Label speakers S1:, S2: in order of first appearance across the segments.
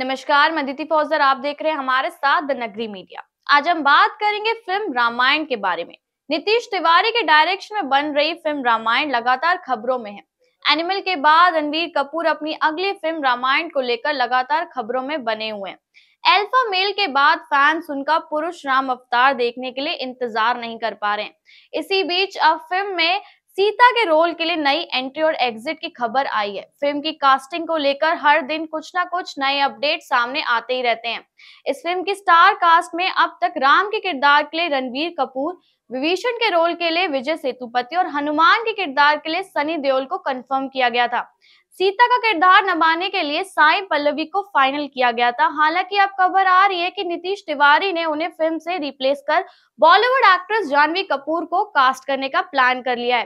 S1: नमस्कार मैं दिति फौजदार आप देख रहे हैं हमारे साथ द नगरी मीडिया आज हम बात करेंगे फिल्म रामायण के बारे में नीतीश तिवारी के डायरेक्शन में बन रही फिल्म रामायण लगातार खबरों में है एनिमल के बाद रणवीर कपूर अपनी अगली फिल्म रामायण को लेकर लगातार खबरों में बने हुए हैं एल्फा मेल के बाद फैंस उनका पुरुष राम अवतार देखने के लिए इंतजार नहीं कर पा रहे हैं इसी बीच अब फिल्म में सीता के रोल के लिए नई एंट्री और एग्जिट की खबर आई है फिल्म की कास्टिंग को लेकर हर दिन कुछ ना कुछ नए अपडेट सामने आते ही रहते हैं इस फिल्म की स्टार कास्ट में अब तक राम के किरदार के लिए रणवीर कपूर विभीषण के रोल के लिए विजय सेतुपति और हनुमान के किरदार के लिए सनी देओल को कंफर्म किया गया था सीता का किरदार नभाने के लिए साई पल्लवी को फाइनल किया गया था हालांकि अब खबर आ रही है कि नीतीश तिवारी ने उन्हें फिल्म से रिप्लेस कर बॉलीवुड एक्ट्रेस जानवी कपूर को कास्ट करने का प्लान कर लिया है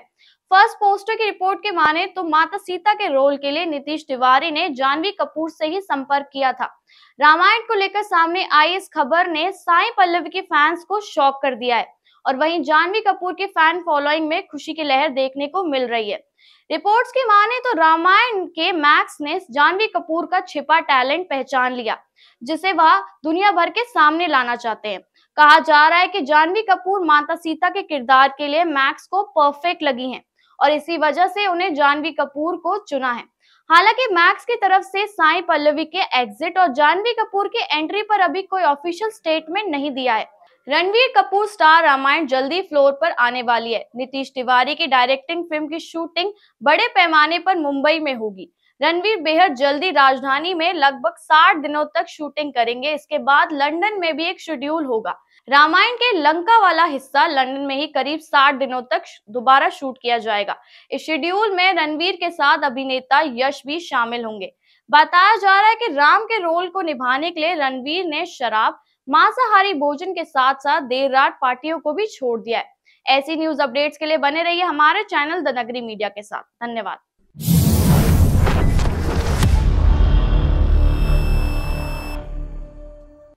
S1: फर्स्ट पोस्टर की रिपोर्ट के माने तो माता सीता के रोल के लिए नीतीश तिवारी ने जानवी कपूर से ही संपर्क किया था रामायण को लेकर सामने आई इस खबर ने साई पल्लवी के फैंस को शॉक कर दिया है और वहीं जानवी कपूर के फैन फॉलोइंग में खुशी की लहर देखने को मिल रही है रिपोर्ट्स की माने तो रामायण के मैक्स ने जानवी कपूर का छिपा टैलेंट पहचान लिया जिसे वह दुनिया भर के सामने लाना चाहते हैं कहा जा रहा है कि जानवी कपूर माता सीता के किरदार के लिए मैक्स को परफेक्ट लगी हैं और इसी वजह से उन्हें जानवी कपूर को चुना है हालांकि मैक्स की तरफ से साई पल्लवी के एग्जिट और जानवी कपूर की एंट्री पर अभी कोई ऑफिशियल स्टेटमेंट नहीं दिया है रणवीर कपूर स्टार रामायण जल्दी फ्लोर पर आने वाली है नीतीश तिवारी की डायरेक्टिंग फिल्म की शूटिंग बड़े पैमाने पर मुंबई में होगी रणवीर बेहद जल्दी राजधानी में लगभग साठ दिनों तक शूटिंग करेंगे इसके बाद लंदन में भी एक शेड्यूल होगा रामायण के लंका वाला हिस्सा लंदन में ही करीब साठ दिनों तक दोबारा शूट किया जाएगा इस शेड्यूल में रणवीर के साथ अभिनेता यश भी शामिल होंगे बताया जा रहा है कि राम के रोल को निभाने के लिए रणवीर ने शराब मांसाहारी भोजन के साथ साथ देर रात पार्टियों को भी छोड़ दिया है ऐसी न्यूज अपडेट्स के लिए बने रहिए हमारे चैनल द नगरी मीडिया के साथ धन्यवाद